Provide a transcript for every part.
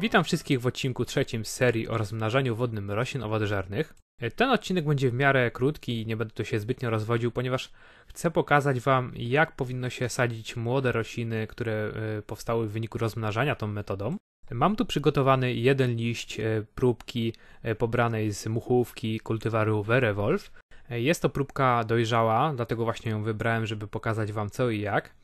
Witam wszystkich w odcinku trzecim serii o rozmnażaniu wodnym roślin owodożernych. E, ten odcinek będzie w miarę krótki i nie będę tu się zbytnio rozwodził, ponieważ chcę pokazać Wam, jak powinno się sadzić młode rośliny, które e, powstały w wyniku rozmnażania tą metodą. Mam tu przygotowany jeden liść e, próbki pobranej z muchówki kultywaru Verevolve. Jest to próbka dojrzała, dlatego właśnie ją wybrałem, żeby pokazać Wam co i jak.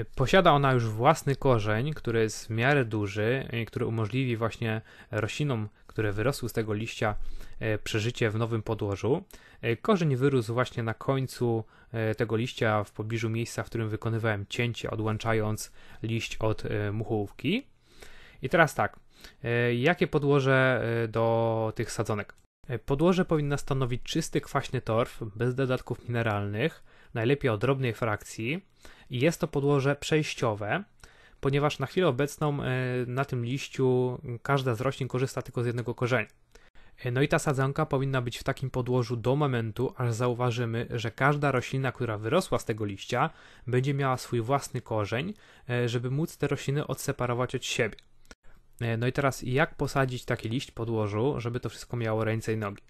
E, posiada ona już własny korzeń, który jest w miarę duży, e, który umożliwi właśnie roślinom, które wyrosły z tego liścia, e, przeżycie w nowym podłożu. Korzeń wyrósł właśnie na końcu tego liścia, w pobliżu miejsca, w którym wykonywałem cięcie, odłączając liść od muchołówki. I teraz tak, jakie podłoże do tych sadzonek? Podłoże powinna stanowić czysty, kwaśny torf, bez dodatków mineralnych najlepiej o drobnej frakcji i jest to podłoże przejściowe, ponieważ na chwilę obecną e, na tym liściu każda z roślin korzysta tylko z jednego korzenia. E, no i ta sadzanka powinna być w takim podłożu do momentu, aż zauważymy, że każda roślina, która wyrosła z tego liścia, będzie miała swój własny korzeń, e, żeby móc te rośliny odseparować od siebie. No i teraz, jak posadzić taki liść podłożu, żeby to wszystko miało ręce i nogi?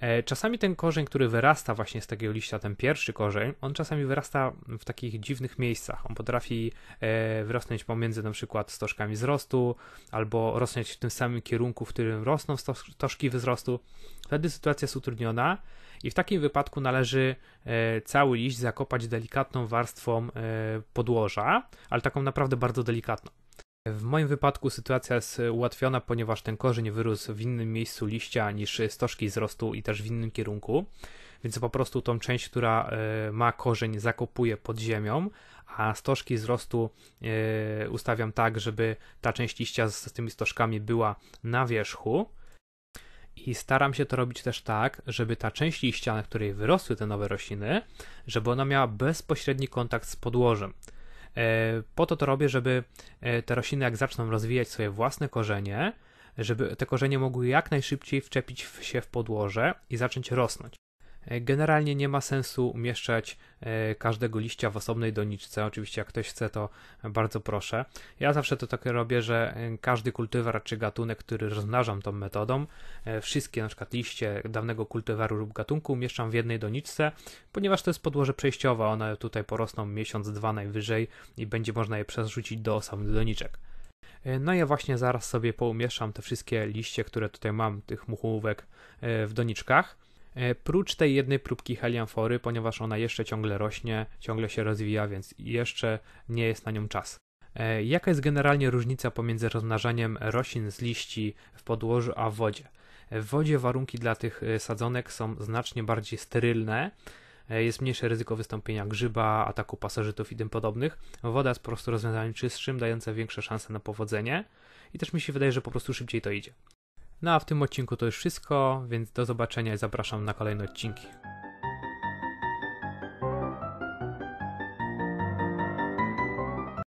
E, czasami ten korzeń, który wyrasta właśnie z takiego liścia, ten pierwszy korzeń, on czasami wyrasta w takich dziwnych miejscach. On potrafi e, wyrosnąć pomiędzy na przykład stożkami wzrostu, albo rosnąć w tym samym kierunku, w którym rosną stożki wzrostu. Wtedy sytuacja jest utrudniona i w takim wypadku należy e, cały liść zakopać delikatną warstwą podłoża, ale taką naprawdę bardzo delikatną. W moim wypadku sytuacja jest ułatwiona, ponieważ ten korzeń wyrósł w innym miejscu liścia niż stożki wzrostu i też w innym kierunku. Więc po prostu tą część, która e, ma korzeń, zakopuję pod ziemią, a stożki wzrostu e, ustawiam tak, żeby ta część liścia z tymi stożkami była na wierzchu. I staram się to robić też tak, żeby ta część liścia, na której wyrosły te nowe rośliny, żeby ona miała bezpośredni kontakt z podłożem. E, po to to robię, żeby e, te rośliny, jak zaczną rozwijać swoje własne korzenie, żeby te korzenie mogły jak najszybciej wczepić się w podłoże i zacząć rosnąć. E, generalnie nie ma sensu umieszczać e, każdego liścia w osobnej doniczce. Oczywiście, jak ktoś chce, to bardzo proszę. Ja zawsze to takie robię, że e, każdy kultywar czy gatunek, który rozmnażam tą metodą, wszystkie na przykład liście dawnego kultywaru lub gatunku umieszczam w jednej doniczce, ponieważ to jest podłoże przejściowe. One tutaj porosną miesiąc, dwa najwyżej i będzie można je przerzucić do osobnych doniczek. No ja właśnie zaraz sobie poumieszczam te wszystkie liście, które tutaj mam, tych muchówek w doniczkach. E, prócz tej jednej próbki helianfory, ponieważ ona jeszcze ciągle rośnie, ciągle się rozwija, więc jeszcze nie jest na nią czas. E, jaka jest generalnie różnica pomiędzy rozmnażaniem roślin z liści w podłożu a w wodzie? E, w wodzie warunki dla tych sadzonek są znacznie bardziej sterylne, jest mniejsze ryzyko wystąpienia grzyba, ataku pasożytów i tym podobnych. Woda jest po prostu rozwiązaniem czystszym, dające większe szanse na powodzenie i też mi się wydaje, że po prostu szybciej to idzie. No a w tym odcinku to już wszystko, więc do zobaczenia i zapraszam na kolejne odcinki.